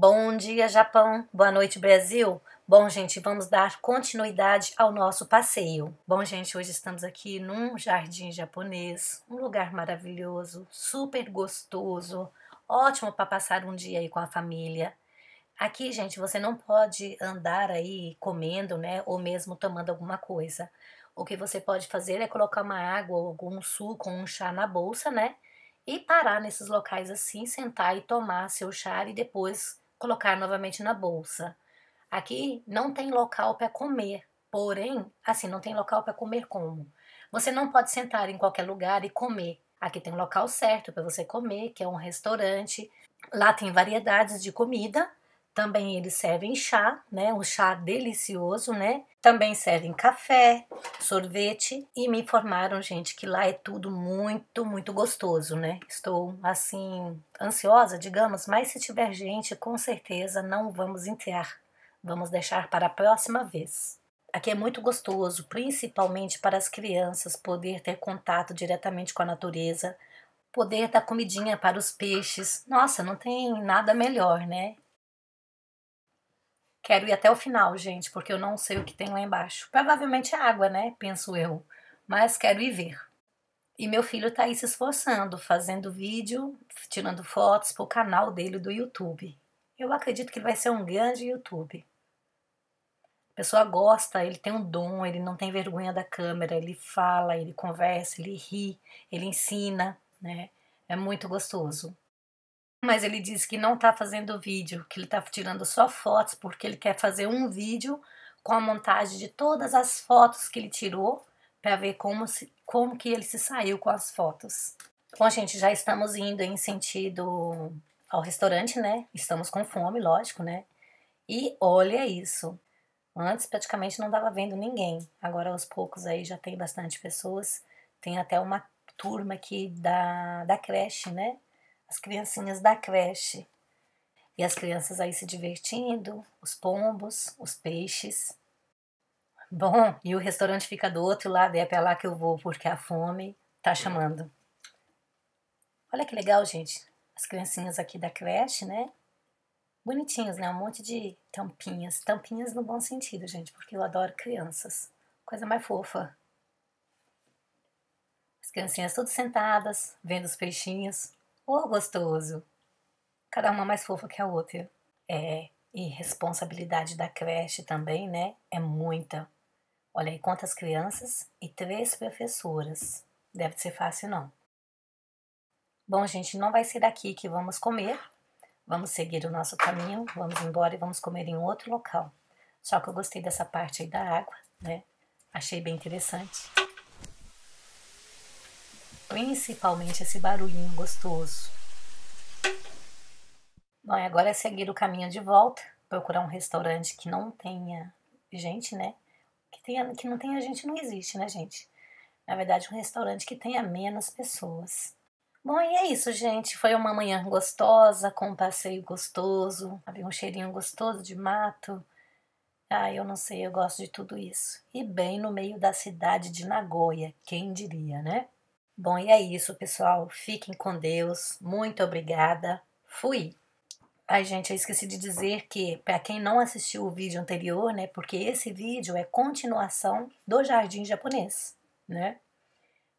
Bom dia, Japão. Boa noite, Brasil. Bom, gente, vamos dar continuidade ao nosso passeio. Bom, gente, hoje estamos aqui num jardim japonês, um lugar maravilhoso, super gostoso, ótimo para passar um dia aí com a família. Aqui, gente, você não pode andar aí comendo, né, ou mesmo tomando alguma coisa. O que você pode fazer é colocar uma água, algum suco, um chá na bolsa, né? E parar nesses locais assim, sentar e tomar seu chá e depois colocar novamente na bolsa. Aqui não tem local para comer, porém, assim, não tem local para comer como? Você não pode sentar em qualquer lugar e comer. Aqui tem um local certo para você comer, que é um restaurante. Lá tem variedades de comida também eles servem chá, né? Um chá delicioso, né? Também servem café, sorvete e me informaram, gente, que lá é tudo muito, muito gostoso, né? Estou assim ansiosa, digamos, mas se tiver gente, com certeza não vamos enterrar. Vamos deixar para a próxima vez. Aqui é muito gostoso, principalmente para as crianças poder ter contato diretamente com a natureza, poder dar comidinha para os peixes. Nossa, não tem nada melhor, né? Quero ir até o final, gente, porque eu não sei o que tem lá embaixo. Provavelmente é água, né? Penso eu. Mas quero ir ver. E meu filho tá aí se esforçando, fazendo vídeo, tirando fotos pro canal dele do YouTube. Eu acredito que ele vai ser um grande YouTube. A pessoa gosta, ele tem um dom, ele não tem vergonha da câmera, ele fala, ele conversa, ele ri, ele ensina, né? É muito gostoso mas ele diz que não está fazendo vídeo, que ele está tirando só fotos porque ele quer fazer um vídeo com a montagem de todas as fotos que ele tirou para ver como, se, como que ele se saiu com as fotos. Bom, gente, já estamos indo em sentido ao restaurante, né? Estamos com fome, lógico, né? E olha isso. Antes praticamente não dava vendo ninguém. Agora aos poucos aí já tem bastante pessoas. Tem até uma turma aqui da, da creche, né? as criancinhas da creche. E as crianças aí se divertindo, os pombos, os peixes. Bom, e o restaurante fica do outro lado, e é pra lá que eu vou, porque a fome tá chamando. Olha que legal, gente. As criancinhas aqui da creche, né? Bonitinhos, né? Um monte de tampinhas. Tampinhas no bom sentido, gente, porque eu adoro crianças. Coisa mais fofa. As criancinhas todas sentadas, vendo os peixinhos. Ô, oh, gostoso! Cada uma mais fofa que a outra. É, e responsabilidade da creche também, né? É muita. Olha aí quantas crianças e três professoras. Deve ser fácil, não. Bom, gente, não vai ser daqui que vamos comer. Vamos seguir o nosso caminho, vamos embora e vamos comer em outro local. Só que eu gostei dessa parte aí da água, né? Achei bem interessante principalmente esse barulhinho gostoso. Bom, e agora é seguir o caminho de volta, procurar um restaurante que não tenha gente, né? Que, tenha, que não tenha gente não existe, né, gente? Na verdade, um restaurante que tenha menos pessoas. Bom, e é isso, gente. Foi uma manhã gostosa, com um passeio gostoso, havia um cheirinho gostoso de mato. Ah, eu não sei, eu gosto de tudo isso. E bem no meio da cidade de Nagoya, quem diria, né? Bom, e é isso, pessoal. Fiquem com Deus. Muito obrigada. Fui. Ai, gente, eu esqueci de dizer que, para quem não assistiu o vídeo anterior, né, porque esse vídeo é continuação do jardim japonês, né?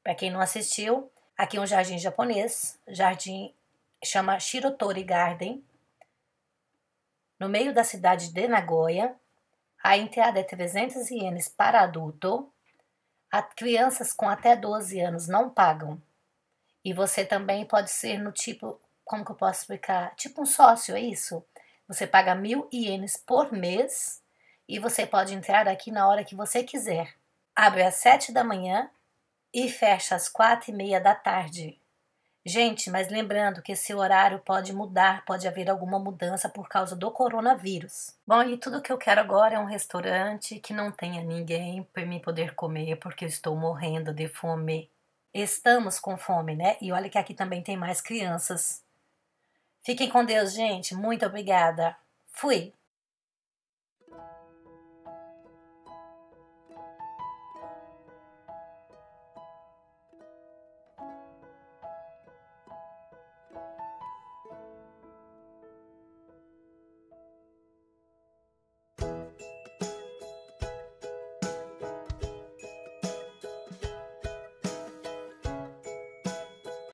Para quem não assistiu, aqui é um jardim japonês, jardim chama Shirotori Garden, no meio da cidade de Nagoya. A entrada é 300 ienes para adulto crianças com até 12 anos não pagam. E você também pode ser no tipo, como que eu posso explicar? Tipo um sócio, é isso? Você paga mil ienes por mês e você pode entrar aqui na hora que você quiser. Abre às 7 da manhã e fecha às quatro e meia da tarde. Gente, mas lembrando que esse horário pode mudar, pode haver alguma mudança por causa do coronavírus. Bom, e tudo que eu quero agora é um restaurante que não tenha ninguém para me poder comer, porque eu estou morrendo de fome. Estamos com fome, né? E olha que aqui também tem mais crianças. Fiquem com Deus, gente. Muito obrigada. Fui.